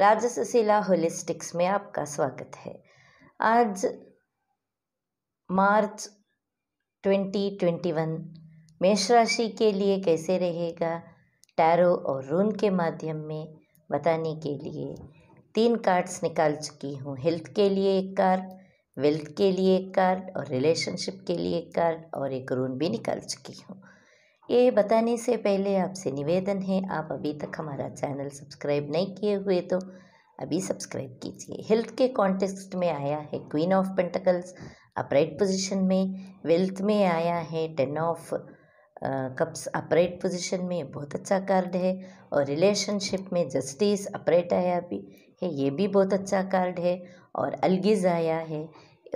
राजसशिला होलिस्टिक्स में आपका स्वागत है आज मार्च 2021 मेष राशि के लिए कैसे रहेगा टैरो और रून के माध्यम में बताने के लिए तीन कार्ड्स निकाल चुकी हूँ हेल्थ के लिए एक कार्ड वेल्थ के लिए एक कार्ड और रिलेशनशिप के लिए एक कार्ड और एक रून भी निकाल चुकी हूँ ये बताने से पहले आपसे निवेदन है आप अभी तक हमारा चैनल सब्सक्राइब नहीं किए हुए तो अभी सब्सक्राइब कीजिए हेल्थ के कॉन्टेक्स्ट में आया है queen of pentacles upright position में वेल्थ में आया है ten of cups upright position में बहुत अच्छा कार्ड है और रिलेशनशिप में जस्टिस अपराइट आया भी है ये भी बहुत अच्छा कार्ड है और अलगिज आया है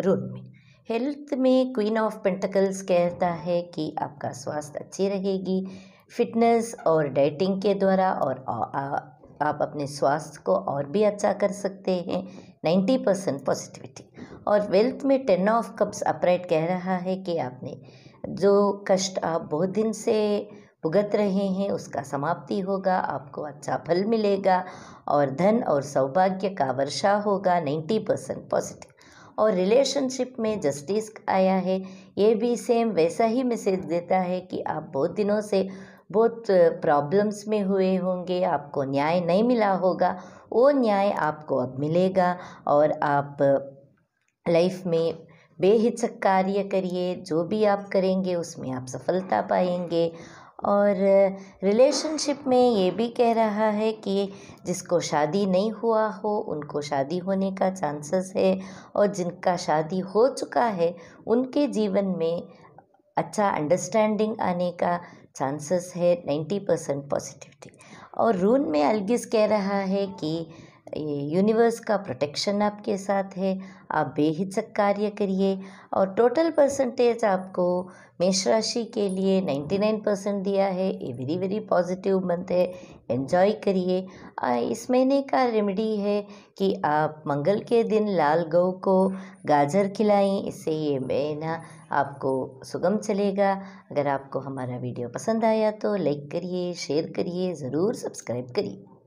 रून में हेल्थ में क्वीन ऑफ पेंटिकल्स कहता है कि आपका स्वास्थ्य अच्छी रहेगी फिटनेस और डाइटिंग के द्वारा और आप अपने स्वास्थ्य को और भी अच्छा कर सकते हैं नाइन्टी परसेंट पॉजिटिविटी और वेल्थ में टेन ऑफ कप्स अपराइट कह रहा है कि आपने जो कष्ट आप बहुत दिन से भुगत रहे हैं उसका समाप्ति होगा आपको अच्छा फल मिलेगा और धन और सौभाग्य का वर्षा होगा नाइन्टी परसेंट पॉजिटिव और रिलेशनशिप में जस्टिस आया है ये भी सेम वैसा ही मैसेज देता है कि आप बहुत दिनों से बहुत प्रॉब्लम्स में हुए होंगे आपको न्याय नहीं मिला होगा वो न्याय आपको अब मिलेगा और आप लाइफ में बेहिचक कार्य करिए जो भी आप करेंगे उसमें आप सफलता पाएंगे और रिलेशनशिप में ये भी कह रहा है कि जिसको शादी नहीं हुआ हो उनको शादी होने का चांसेस है और जिनका शादी हो चुका है उनके जीवन में अच्छा अंडरस्टैंडिंग आने का चांसेस है नाइन्टी परसेंट पॉजिटिविटी और रून में अलगिस कह रहा है कि ये यूनिवर्स का प्रोटेक्शन आपके साथ है आप बेहिचक कार्य करिए और टोटल परसेंटेज आपको मेष राशि के लिए 99 परसेंट दिया है ये वेरी वेरी पॉजिटिव मंथ है एंजॉय करिए इस महीने का रेमेडी है कि आप मंगल के दिन लाल गऊ को गाजर खिलाएं इससे ये महीना आपको सुगम चलेगा अगर आपको हमारा वीडियो पसंद आया तो लाइक करिए शेयर करिए ज़रूर सब्सक्राइब करिए